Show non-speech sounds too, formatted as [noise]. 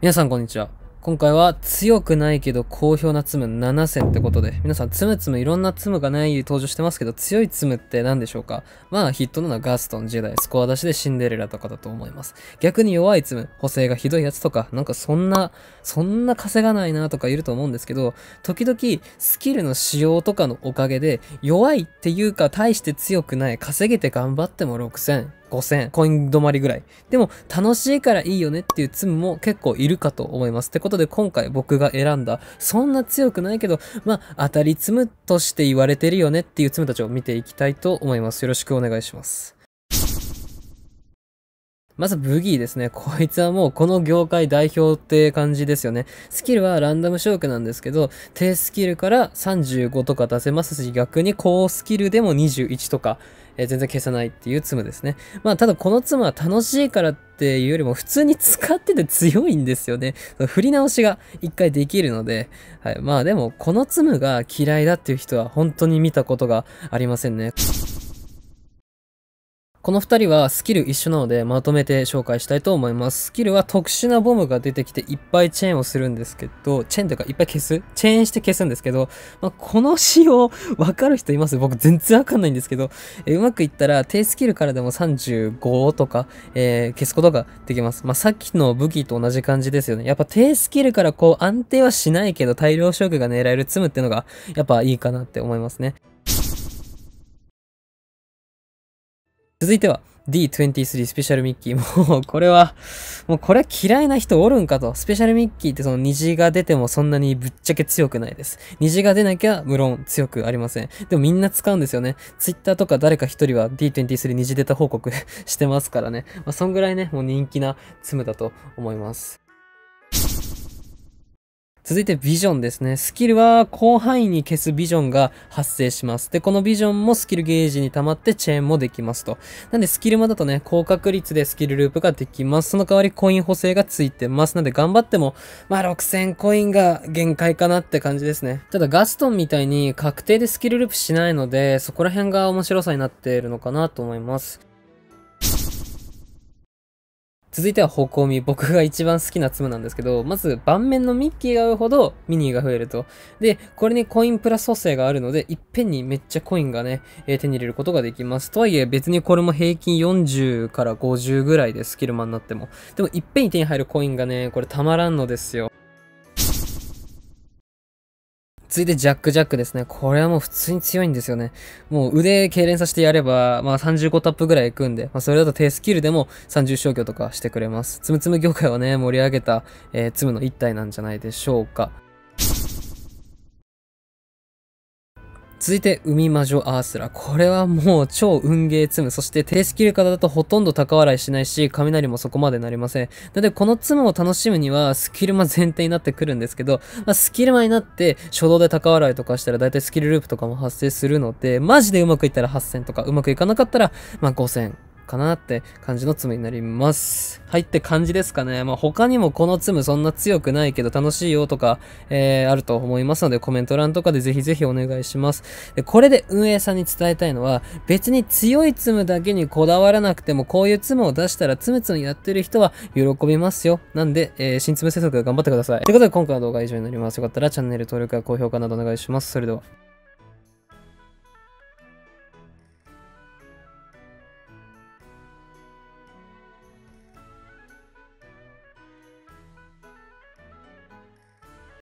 皆さんこんにちは。今回は強くないけど好評なツム7選ってことで、皆さんツムツムいろんなツムがない登場してますけど、強いツムって何でしょうかまあヒットなのはガストン、ジェダイ、スコア出しでシンデレラとかだと思います。逆に弱いツム、補正がひどいやつとか、なんかそんな、そんな稼がないなとかいると思うんですけど、時々スキルの使用とかのおかげで、弱いっていうか大して強くない、稼げて頑張っても6000、5000、コイン止まりぐらい。でも、楽しいからいいよねっていうツムも結構いるかと思います。ってことで、今回僕が選んだ、そんな強くないけど、まあ、当たりツムとして言われてるよねっていうツムたちを見ていきたいと思います。よろしくお願いします。まずブギーですね。こいつはもうこの業界代表って感じですよね。スキルはランダム消去なんですけど、低スキルから35とか出せますし、逆に高スキルでも21とか、えー、全然消さないっていうツムですね。まあただこのツムは楽しいからっていうよりも普通に使ってて強いんですよね。振り直しが一回できるので、はい。まあでもこのツムが嫌いだっていう人は本当に見たことがありませんね。この2人はスキル一緒なのでまとめて紹介したいと思います。スキルは特殊なボムが出てきていっぱいチェーンをするんですけど、チェーンというかいっぱい消すチェーンして消すんですけど、まあ、この仕様わかる人います僕全然わかんないんですけど、えうまくいったら低スキルからでも35とか、えー、消すことができます。まあ、さっきの武器と同じ感じですよね。やっぱ低スキルからこう安定はしないけど大量消去が狙えるツむっていうのがやっぱいいかなって思いますね。続いては D23 スペシャルミッキー。[laughs] もう、これは、もうこれ嫌いな人おるんかと。スペシャルミッキーってその虹が出てもそんなにぶっちゃけ強くないです。虹が出なきゃ無論強くありません。でもみんな使うんですよね。Twitter とか誰か一人は D23 虹出た報告 [laughs] してますからね。まあ、そんぐらいね、もう人気なツムだと思います。続いてビジョンですね。スキルは広範囲に消すビジョンが発生します。で、このビジョンもスキルゲージに溜まってチェーンもできますと。なんでスキル間だとね、高確率でスキルループができます。その代わりコイン補正がついてます。なんで頑張っても、まあ6000コインが限界かなって感じですね。ただガストンみたいに確定でスキルループしないので、そこら辺が面白さになっているのかなと思います。続いては方向見。僕が一番好きな粒なんですけど、まず盤面のミッキーが合うほどミニーが増えると。で、これにコインプラス補正があるので、いっぺんにめっちゃコインがね、えー、手に入れることができます。とはいえ別にこれも平均40から50ぐらいでスキルマンになっても。でもいっぺんに手に入るコインがね、これたまらんのですよ。ついでジャックジャックですね。これはもう普通に強いんですよね。もう腕痙攣させてやれば、まあ35タップぐらいいくんで、まあそれだと低スキルでも30消去とかしてくれます。つむつむ業界をね、盛り上げた、えー、つむの一体なんじゃないでしょうか。続いて、海魔女アースラ。これはもう超運ゲーツム。そして、低スキル型だとほとんど高笑いしないし、雷もそこまでなりません。なので、このツムを楽しむには、スキル間前提になってくるんですけど、まあ、スキルマになって、初動で高笑いとかしたら、だいたいスキルループとかも発生するので、マジでうまくいったら8000とか、うまくいかなかったら、まあ5000かなって感じの爪になります。はいって感じですかね。まあ、他にもこのツムそんな強くないけど楽しいよとか、えー、あると思いますので、コメント欄とかでぜひぜひお願いします。で、これで運営さんに伝えたいのは、別に強いツムだけにこだわらなくても、こういうツムを出したらツムツムやってる人は喜びますよ。なんで、えー、新ツム制作頑張ってください。ということで今回の動画は以上になります。よかったらチャンネル登録や高評価などお願いします。それでは。